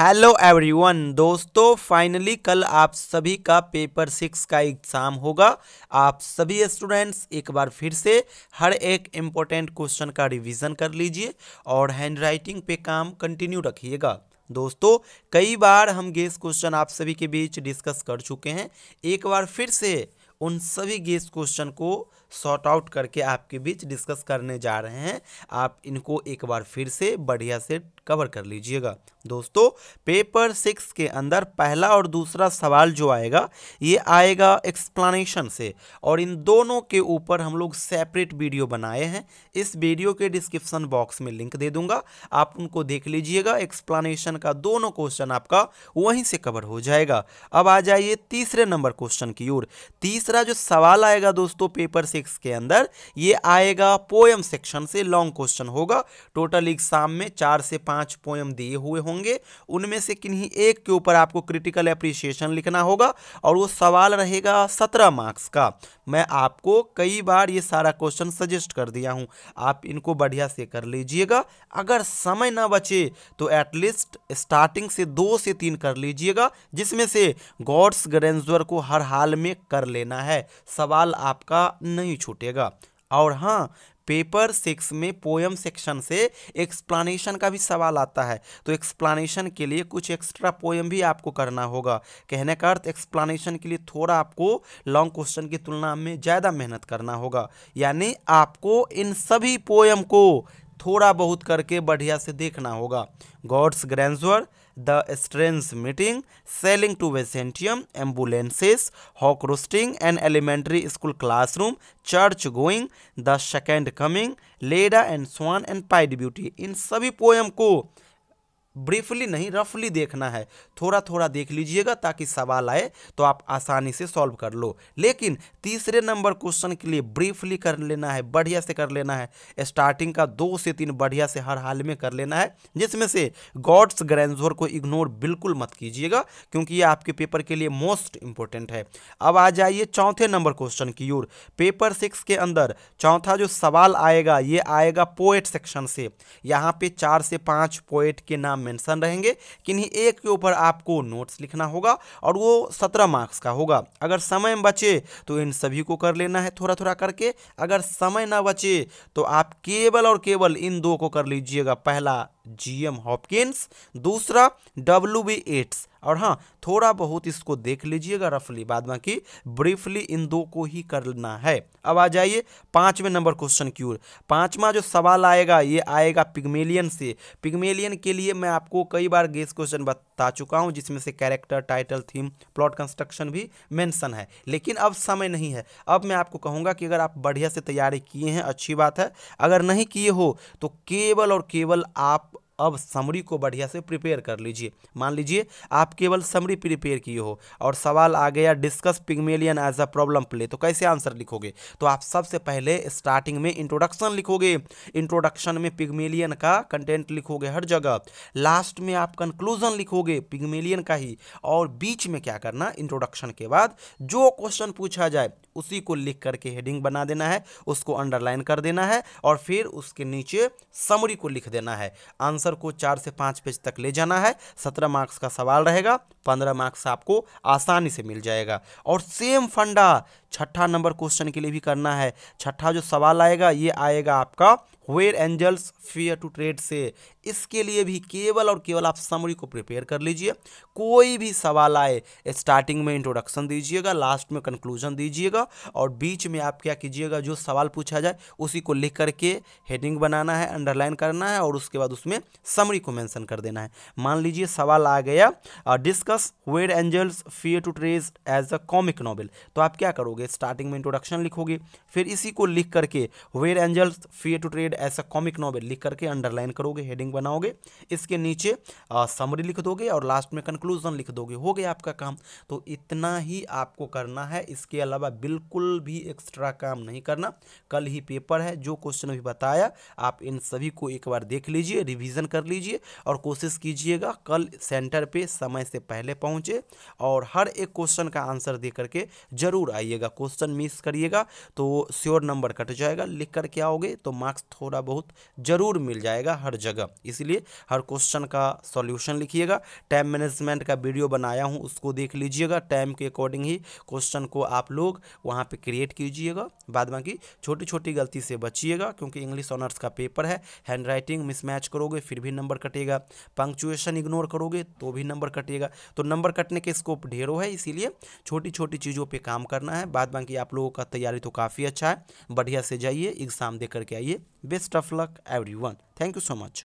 hello everyone दोस्तों finally कल आप सभी का पेपर सिक्स का एग्ज़ाम होगा आप सभी स्टूडेंट्स एक बार फिर से हर एक इम्पोर्टेंट क्वेश्चन का रिवीजन कर लीजिए और हैंड राइटिंग पे काम कंटिन्यू रखिएगा दोस्तों कई बार हम गेस क्वेश्चन आप सभी के बीच डिस्कस कर चुके हैं एक बार फिर से उन सभी गेस क्वेश्चन को शॉर्ट आउट करके आपके बीच डिस्कस करने जा रहे हैं आप इनको एक बार फिर से बढ़िया से कवर कर लीजिएगा दोस्तों पेपर सिक्स के अंदर पहला और दूसरा सवाल जो आएगा ये आएगा एक्सप्लानेशन से और इन दोनों के ऊपर हम लोग सेपरेट वीडियो बनाए हैं इस वीडियो के डिस्क्रिप्सन बॉक्स में लिंक दे दूंगा आप उनको देख लीजिएगा एक्सप्लानेशन का दोनों क्वेश्चन आपका वहीं से कवर हो जाएगा अब आ जाइए तीसरे नंबर क्वेश्चन की ओर तीसरा जो सवाल आएगा दोस्तों पेपर सिक्स के अंदर ये आएगा पोएम सेक्शन से लॉन्ग क्वेश्चन होगा टोटल एग्जाम में चार से पाँच पांच पोएम दिए हुए होंगे उनमें से किन्हीं एक के ऊपर आपको क्रिटिकल अप्रिसिएशन लिखना होगा और वो सवाल रहेगा सत्रह मार्क्स का मैं आपको कई बार ये सारा क्वेश्चन सजेस्ट कर दिया हूँ आप इनको बढ़िया से कर लीजिएगा अगर समय ना बचे तो एटलीस्ट स्टार्टिंग से दो से तीन कर लीजिएगा जिसमें से गॉड्स ग्रेंजर को हर हाल में कर लेना है सवाल आपका नहीं छूटेगा और हाँ पेपर सिक्स में पोएम सेक्शन से एक्सप्लानेशन का भी सवाल आता है तो एक्सप्लानेशन के लिए कुछ एक्स्ट्रा पोएम भी आपको करना होगा कहने का अर्थ एक्सप्लानेशन के लिए थोड़ा आपको लॉन्ग क्वेश्चन की तुलना में ज़्यादा मेहनत करना होगा यानी आपको इन सभी पोएम को थोड़ा बहुत करके बढ़िया से देखना होगा God's grandeur the strange meeting sailing to Byzantium ambulances hawk roosting and elementary school classroom church going the second coming Leda and swan and pied beauty इन सभी पोएम को ब्रीफली नहीं रफली देखना है थोड़ा थोड़ा देख लीजिएगा ताकि सवाल आए तो आप आसानी से सॉल्व कर लो लेकिन तीसरे नंबर क्वेश्चन के लिए ब्रीफली कर लेना है बढ़िया से कर लेना है स्टार्टिंग का दो से तीन बढ़िया से हर हाल में कर लेना है जिसमें से गॉड्स ग्रैंजोर को इग्नोर बिल्कुल मत कीजिएगा क्योंकि ये आपके पेपर के लिए मोस्ट इंपॉर्टेंट है अब आ जाइए चौथे नंबर क्वेश्चन की ओर पेपर सिक्स के अंदर चौथा जो सवाल आएगा ये आएगा पोएट सेक्शन से यहाँ पे चार से पाँच पोएट के नाम मेंशन रहेंगे किन्हीं एक के ऊपर आपको नोट्स लिखना होगा और वो सत्रह मार्क्स का होगा अगर समय बचे तो इन सभी को कर लेना है थोड़ा थोड़ा करके अगर समय ना बचे तो आप केवल और केवल इन दो को कर लीजिएगा पहला जी एम हॉपकिंस दूसरा डब्ल्यू बी एट्स और हाँ थोड़ा बहुत इसको देख लीजिएगा रफली बाद बाकी ब्रीफली इन दो को ही करना है अब आ जाइए पांचवें नंबर क्वेश्चन की ओर पांचवा जो सवाल आएगा ये आएगा पिग्मेलियन से पिग्मेलियन के लिए मैं आपको कई बार गेस क्वेश्चन बता चुका हूँ जिसमें से character title theme plot construction भी मैंसन है लेकिन अब समय नहीं है अब मैं आपको कहूँगा कि अगर आप बढ़िया से तैयारी किए हैं अच्छी बात है अगर नहीं किए हो तो केवल और केवल आप अब समरी को बढ़िया से प्रिपेयर कर लीजिए मान लीजिए आप केवल समरी प्रिपेयर किए हो और सवाल आ गया discuss Pygmalion as a problem play तो कैसे आंसर लिखोगे तो आप सबसे पहले स्टार्टिंग में इंट्रोडक्शन लिखोगे इंट्रोडक्शन में पिगमेलियन का कंटेंट लिखोगे हर जगह लास्ट में आप कंक्लूजन लिखोगे पिग्मेलियन का ही और बीच में क्या करना इंट्रोडक्शन के बाद जो क्वेश्चन पूछा जाए उसी को लिख करके हेडिंग बना देना है उसको अंडरलाइन कर देना है और फिर उसके नीचे समरी को लिख देना है आंसर आंसर को चार से पाँच पेज तक ले जाना है सत्रह मार्क्स का सवाल रहेगा पंद्रह मार्क्स आपको आसानी से मिल जाएगा और सेम फंडा छठा नंबर क्वेश्चन के लिए भी करना है छठा जो सवाल आएगा ये आएगा आपका where angels fear to tread से इसके लिए भी केवल और केवल आप समरी को प्रिपेयर कर लीजिए कोई भी सवाल आए स्टार्टिंग में इंट्रोडक्शन दीजिएगा लास्ट में कंक्लूजन दीजिएगा और बीच में आप क्या कीजिएगा जो सवाल पूछा जाए उसी को लिख करके हेडिंग बनाना है अंडरलाइन करना है और उसके बाद उसमें समरी को मैंसन कर देना है मान लीजिए सवाल आ गया discuss where angels fear to tread as a comic novel तो आप क्या करोगे स्टार्टिंग में इंट्रोडक्शन लिखोगे फिर इसी को लिख करके where angels fear to tread as a comic novel लिख करके अंडरलाइन करोगे हेडिंग हेडिंग बनाओगे इसके नीचे समरी लिख दोगे और लास्ट में कंक्लूजन लिख दोगे हो गया आपका काम तो इतना ही आपको करना है इसके अलावा बिल्कुल भी एक्स्ट्रा काम नहीं करना कल ही पेपर है जो क्वेश्चन भी बताया आप इन सभी को एक बार देख लीजिए रिविज़न कर लीजिए और कोशिश कीजिएगा कल सेंटर पर समय से पहले पहुँचे और हर एक क्वेश्चन का आंसर दे करके ज़रूर आइएगा क्वेश्चन मिस करिएगा तो श्योर नंबर कट जाएगा लिख करके आओगे तो मार्क्स थोड़ा बहुत ज़रूर मिल जाएगा हर जगह इसलिए हर क्वेश्चन का सॉल्यूशन लिखिएगा टाइम मैनेजमेंट का वीडियो बनाया हूँ उसको देख लीजिएगा टाइम के अकॉर्डिंग ही क्वेश्चन को आप लोग वहाँ पर क्रिएट कीजिएगा बाद बाकी छोटी छोटी गलती से बचिएगा क्योंकि इंग्लिश ऑनर्स का पेपर है हैंड राइटिंग मिसमैच करोगे फिर भी नंबर कटेगा पंक्चुएशन इग्नोर करोगे तो भी नंबर कटेगा तो नंबर कटने के स्कोप ढेरों है इसीलिए छोटी छोटी चीज़ों पर काम करना है बाद बाकी आप लोगों का तैयारी तो काफ़ी अच्छा है बढ़िया से जाइए एग्ज़ाम दे करके आइए best of luck everyone thank you so much